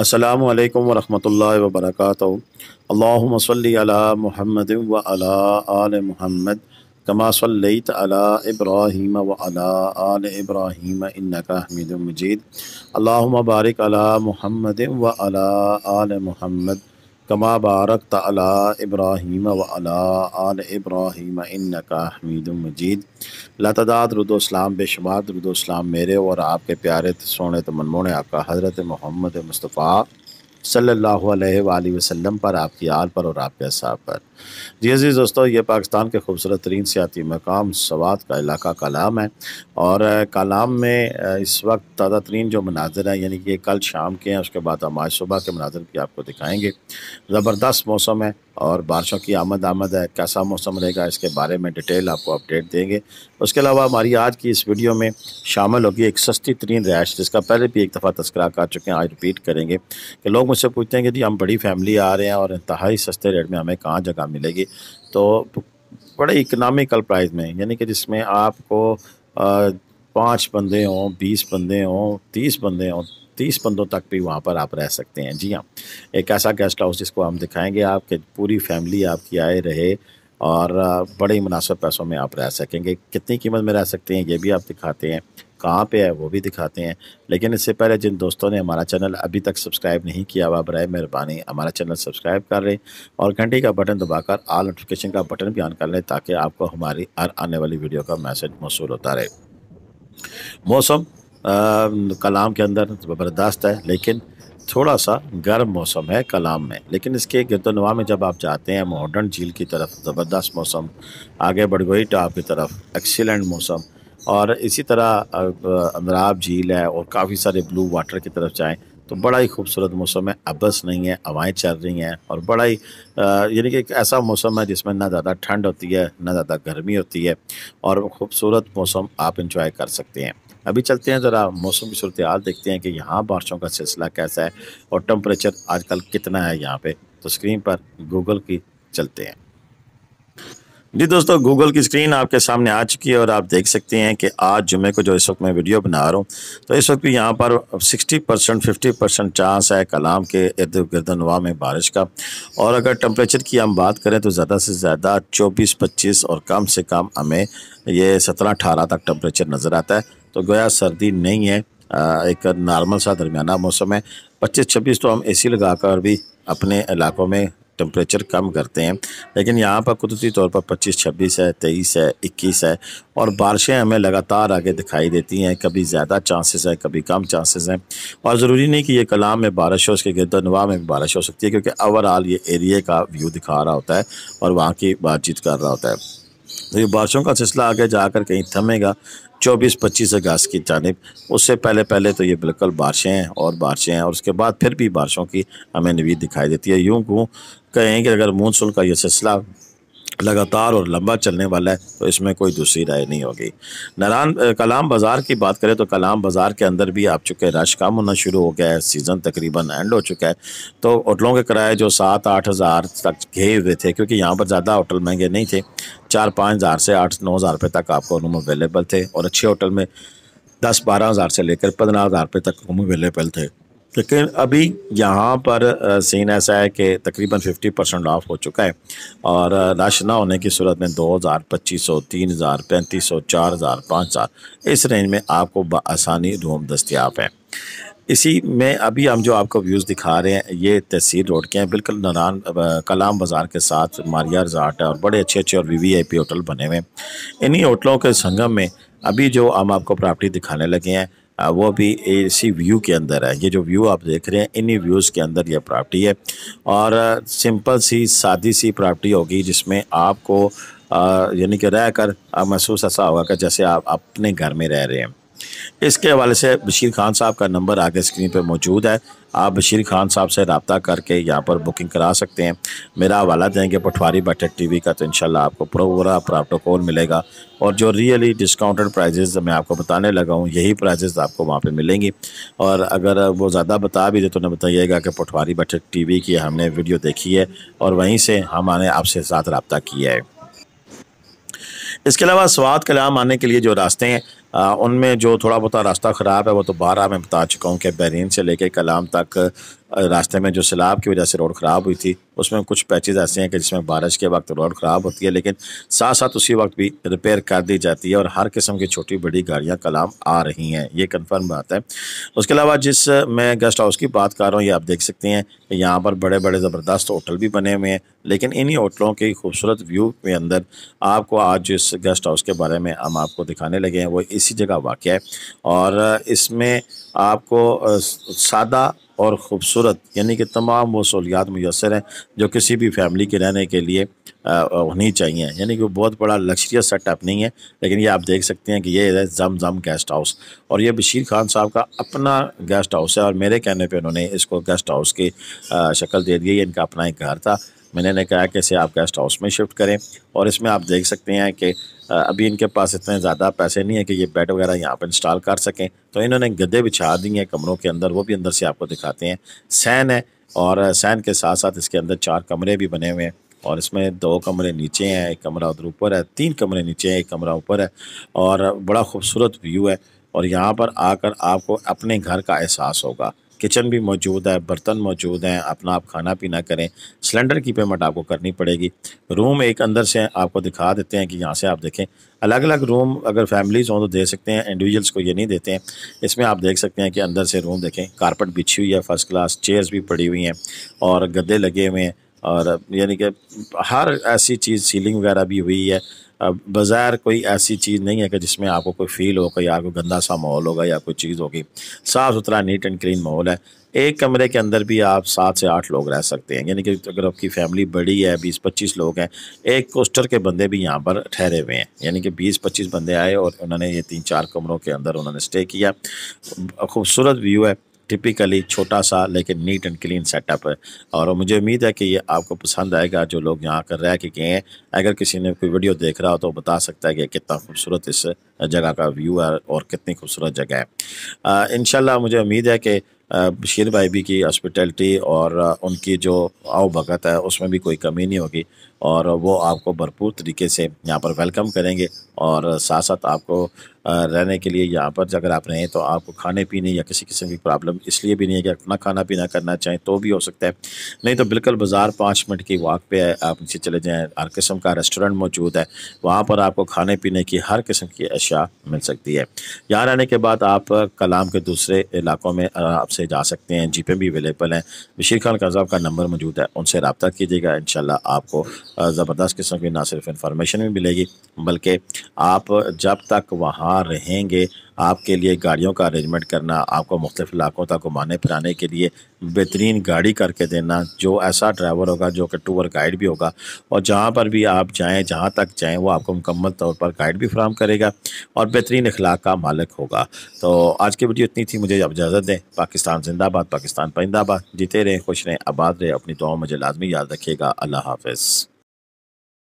अल्लाम वरहमल वबरक अल्लामसली महमद व आल महमद कमा सल्लत अला इब्राहीम व अला आल इब्राहीम इन्नका हमीद मजीद अल्लाहुम्मा बारिक अला मुहम्मद व अला आल मुहम्मद कमा बारक तला इब्राहिम व अला आल इब्राहिम का हमीद मजीद लतदाद रुदोस्लाम बेशुमार रुदोस्लाम मेरे और आपके प्यारे सोने तो मनमोने आपका हज़रत मोहम्मद मुस्तफ़ा सल्ला अलैहि पर आपकी आल पर और आपके असाब पर जी अजीज़ दोस्तों ये पाकिस्तान के खूबसूरत तरीन सियाती मकाम सवात का इलाका कलाम है और कलाम में इस वक्त ताज़ा तरीन जो मनाजर हैं यानी कि कल शाम के हैं उसके बाद हम आज सुबह के मनाजर भी आपको दिखाएँगे ज़बरदस्त मौसम है और बारिशों की आमद आमद है कैसा मौसम रहेगा इसके बारे में डिटेल आपको अपडेट देंगे उसके अलावा हमारी आज की इस वीडियो में शामिल होगी एक सस्ती तरीन रहायश जिसका पहले भी एक दफ़ा तस्करा कर चुके हैं आज रिपीट करेंगे कि लोग मुझसे पूछते हैं कि जी हम बड़ी फैमिली आ रहे हैं और इंतहाई सस्ते रेट में हमें कहाँ जगह मिलेगी तो बड़े इकनॉमिकल प्राइस में यानी कि जिसमें आपको पाँच बंदे हों बीस बंदे हों तीस बंदे हों तीस बंदों तक भी वहाँ पर आप रह सकते हैं जी हाँ एक ऐसा गेस्ट हाउस जिसको हम दिखाएंगे आपके पूरी फैमिली आपकी आए रहे और बड़े मुनासिब पैसों में आप रह सकेंगे कितनी कीमत में रह सकते हैं ये भी आप दिखाते हैं कहाँ पे है वो भी दिखाते हैं लेकिन इससे पहले जिन दोस्तों ने हमारा चैनल अभी तक सब्सक्राइब नहीं किया हुआ बरए मेहरबानी हमारा चैनल सब्सक्राइब कर लें और घंटी का बटन दबाकर आल नोटिफिकेशन का बटन भी ऑन कर लें ताकि आपको हमारी हर आने वाली वीडियो का मैसेज मौसू होता रहे मौसम कलाम के अंदर ज़बरदस्त है लेकिन थोड़ा सा गर्म मौसम है कलाम में लेकिन इसके गिरदनवा में जब आप जाते हैं मॉडर्न झील की तरफ ज़बरदस्त मौसम आगे बड़गोई टॉप की तरफ एक्सीलेंट मौसम और इसी तरह अंदराब झील है और काफ़ी सारे ब्लू वाटर की तरफ जाएँ तो बड़ा ही खूबसूरत मौसम है अबस नहीं है हवाएँ चल रही हैं और बड़ा ही यानी कि एक ऐसा मौसम है जिसमें ना ज़्यादा ठंड होती है ना ज़्यादा गर्मी होती है और खूबसूरत मौसम आप इंजॉय कर सकते हैं अभी चलते हैं ज़रा मौसम की सूरत हाल देखते हैं कि यहाँ बारिशों का सिलसिला कैसा है और टम्परेचर आजकल कितना है यहाँ तो पर तो स्क्रीन पर गूगल की चलते हैं जी दोस्तों गूगल की स्क्रीन आपके सामने आ चुकी है और आप देख सकते हैं कि आज जुमे को जो इस वक्त मैं वीडियो बना रहा हूँ तो इस वक्त भी यहाँ पर 60 परसेंट फिफ्टी परसेंट चांस है कलाम के इर्द गिर्द नवा में बारिश का और अगर टेम्परेचर की हम बात करें तो ज़्यादा से ज़्यादा 24 25 और कम से कम हमें ये सत्रह अठारह तक टेम्परेचर नज़र आता है तो गोया सर्दी नहीं है एक नॉर्मल सा दरमियाना मौसम है पच्चीस छब्बीस तो हम ए सी लगा कर भी अपने इलाकों में टम्परेचर कम करते हैं लेकिन यहाँ पर कुदरती तौर पर पच्चीस छब्बीस है तेईस है इक्कीस है और बारिशें हमें लगातार आगे दिखाई देती हैं कभी ज़्यादा चांसेस है कभी कम चांसेस हैं और ज़रूरी नहीं कि ये कलाम में बारिश हो उसके गिरद नवा में भी बारिश हो सकती है क्योंकि ओवरऑल ये एरिए का व्यू दिखा रहा होता है और वहाँ की बातचीत कर रहा होता है तो ये बारिशों का सिलसिला आगे जाकर कहीं थमेगा 24-25 अगस्त की जानब उससे पहले पहले तो ये बिल्कुल बारिशें हैं और बारिशें हैं और उसके बाद फिर भी बारिशों की हमें नवीद दिखाई देती है यूँ कहूँ कहें कि अगर मानसून का यह सिलसिला लगातार और लंबा चलने वाला है तो इसमें कोई दूसरी राय नहीं होगी नारायण कलाम बाज़ार की बात करें तो कलाम बाज़ार के अंदर भी आप चुके रश कम होना शुरू हो गया है सीज़न तकरीबन एंड हो चुका है तो होटलों के किराए जो सात आठ हज़ार तक घे हुए थे क्योंकि यहाँ पर ज़्यादा होटल महंगे नहीं थे चार पाँच हज़ार से आठ नौ हज़ार रुपये तक आपको रूम अवेलेबल थे और अच्छे होटल में दस बारह हज़ार से लेकर पंद्रह हज़ार रुपये तक रूम अवेलेबल थे लेकिन अभी यहाँ पर सीन ऐसा है कि तकरीबन 50 परसेंट ऑफ हो चुका है और रश ना होने की सूरत में दो हज़ार पच्चीस सौ तीन हज़ार पैंतीस सौ चार हज़ार पाँच हज़ार इस रेंज में आपको बसानी रूम दस्तियाब है इसी में अभी हम जो आपको व्यूज़ दिखा रहे हैं ये तहसील रोड के हैं बिल्कुल नरान कलाम बाज़ार के साथ मारिया रिज़ार्ट है और बड़े अच्छे अच्छे और V V I P hotel बने हुए हैं इन्हीं होटलों के संगम में अभी जो हम आपको प्रॉपर्टी दिखाने लगे हैं वो भी इसी व्यू के अंदर है ये जो व्यू आप देख रहे हैं इन्हीं व्यूज़ के अंदर ये प्रॉपर्टी है और सिंपल सी सादी सी प्रॉपर्टी होगी जिसमें आपको यानी कि रह कर महसूस ऐसा होगा कि जैसे आप अपने घर में रह रहे हैं इसके हवाले से बशीर खान साहब का नंबर आगे स्क्रीन पर मौजूद है आप बशीर खान साहब से रबता करके यहाँ पर बुकिंग करा सकते हैं मेरा हवाला देंगे पठवारी बैठक टीवी का तो इन आपको पूरा प्रोटोकॉल मिलेगा और जो रियली डिस्काउंटेड प्राइजेज़ मैं आपको बताने लगा हूँ यही प्राइजेज़ आपको वहाँ पे मिलेंगी और अगर वो ज़्यादा बता भी दे तो उन्हें बताइएगा कि पठवारी बैठक वी की हमने वीडियो देखी है और वहीं से हमारे आपसे साथ रबता किया है इसके अलावा स्वाद कलाम आने के लिए जो रास्ते हैं उनमें जो थोड़ा बहुत रास्ता ख़राब है वो तो बारह मैं बता चुका हूँ कि बहरीन से लेके कलाम तक रास्ते में जो सैलाब की वजह से रोड ख़राब हुई थी उसमें कुछ पैचेज ऐसे हैं कि जिसमें बारिश के वक्त रोड ख़राब होती है लेकिन साथ साथ उसी वक्त भी रिपेयर कर दी जाती है और हर किस्म की छोटी बड़ी गाड़ियाँ कलाम आ रही हैं ये कन्फर्म बात है उसके अलावा जिस मैं गेस्ट हाउस की बात कर रहा हूँ ये आप देख सकते हैं यहाँ पर बड़े बड़े ज़बरदस्त होटल भी बने हुए हैं लेकिन इन्हीं होटलों के खूबसूरत व्यू के अंदर आपको आज जिस गेस्ट हाउस के बारे में हम आपको दिखाने लगे हैं वो इसी जगह वाक़ है और इसमें आपको सादा और ख़ूबसूरत यानी कि तमाम वो सहूलियात मैसर हैं जो किसी भी फैमिली के रहने के लिए होनी चाहिए यानी कि बहुत बड़ा लक्जरियस सेटअप नहीं है लेकिन ये आप देख सकते हैं कि ये है जम जम गेस्ट हाउस और ये बशीर खान साहब का अपना गेस्ट हाउस है और मेरे कहने पर उन्होंने इसको गेस्ट हाउस की शक्ल दे दी है इनका अपना एक घर था मैंने कहा कि इसे आप गेस्ट हाउस में शिफ्ट करें और इसमें आप देख सकते हैं कि अभी इनके पास इतने ज़्यादा पैसे नहीं है कि ये बेड वगैरह यहाँ पर इंस्टॉल कर सकें तो इन्होंने गद्दे बिछा दिए हैं कमरों के अंदर वो भी अंदर से आपको दिखाते हैं सैन है और सैन के साथ साथ इसके अंदर चार कमरे भी बने हुए हैं और इसमें दो कमरे नीचे हैं एक कमरा उधर ऊपर है तीन कमरे नीचे हैं एक कमरा ऊपर है और बड़ा खूबसूरत व्यू है और यहाँ पर आकर आपको अपने घर का एहसास होगा किचन भी मौजूद है बर्तन मौजूद हैं अपना आप खाना पीना करें सिलेंडर की पेमेंट आपको करनी पड़ेगी रूम एक अंदर से आपको दिखा देते हैं कि यहाँ से आप देखें अलग अलग रूम अगर फैमिलीज़ हों तो दे सकते हैं इंडिविजुअल्स को ये नहीं देते हैं इसमें आप देख सकते हैं कि अंदर से रूम देखें कारपेट बिछी हुई है फर्स्ट क्लास चेयर्स भी पड़ी हुई हैं और गद्दे लगे हुए हैं और यानी कि हर ऐसी चीज़ सीलिंग वगैरह भी हुई है बाज़ार कोई ऐसी चीज़ नहीं है कि जिसमें आपको कोई फील होगा या कोई गंदा सा माहौल होगा या कोई चीज़ होगी साफ़ सुथरा नीट एंड क्लीन माहौल है एक कमरे के अंदर भी आप सात से आठ लोग रह सकते हैं यानी कि अगर आपकी फैमिली बड़ी है बीस पच्चीस लोग हैं एक कोस्टर के बंदे भी यहाँ पर ठहरे हुए हैं यानी कि बीस पच्चीस बंदे आए और उन्होंने ये तीन चार कमरों के अंदर उन्होंने स्टे किया खूबसूरत व्यू है टिपिकली छोटा सा लेकिन नीट एंड क्लीन सेटअप है और मुझे उम्मीद है कि ये आपको पसंद आएगा जो लोग यहाँ कर रह के गए हैं अगर किसी ने कोई वीडियो देख रहा हो तो बता सकता है कि कितना खूबसूरत इस जगह का व्यू है और कितनी खूबसूरत जगह है इन मुझे उम्मीद है कि बशीर भाई भी की हॉस्पिटलिटी और उनकी जो आओ भगत है उसमें भी कोई कमी नहीं होगी और वो आपको भरपूर तरीके से यहाँ पर वेलकम करेंगे और साथ साथ आपको रहने के लिए यहाँ पर अगर आप रहें तो आपको खाने पीने या किसी किस्म की प्रॉब्लम इसलिए भी नहीं है कि अपना खाना पीना करना चाहें तो भी हो सकता है नहीं तो बिल्कुल बाज़ार पाँच मिनट की वाक पे आप नीचे चले जाएँ हर किस्म का रेस्टोरेंट मौजूद है वहाँ पर आपको खाने पीने की हर किस्म की अशिया मिल सकती है यहाँ रहने के बाद आप कलाम के दूसरे इलाकों में आपसे जा सकते हैं जीपे भी अवेलेबल हैं बशीर खान कजाब का नंबर मौजूद है उनसे रबता कीजिएगा इन आपको ज़बरदस्त किस्म की ना सिर्फ इन्फॉर्मेशन भी मिलेगी बल्कि आप जब तक वहाँ वहाँ रहेंगे आपके लिए गाड़ियों का अरेंजमेंट करना आपको मुख्तलिफ इलाकों तक घुमाने फिराने के लिए बेहतरीन गाड़ी करके देना जो ऐसा ड्राइवर होगा जो कि टूर गाइड भी होगा और जहाँ पर भी आप जाएँ जहाँ तक जाएँ वो आपको मुकम्मल तौर पर गाइड भी फ्राहम करेगा और बेहतरीन अखलाक का मालिक होगा तो आज की वीडियो इतनी थी मुझे अब इजाज़त दें पाकिस्तान जिंदाबाद पाकिस्तान परिंदाबाद जीते रहें खुश रहें आबाद रहें अपनी दुआ मुझे लाजमी याद रखिएगा अल्लाह हाफ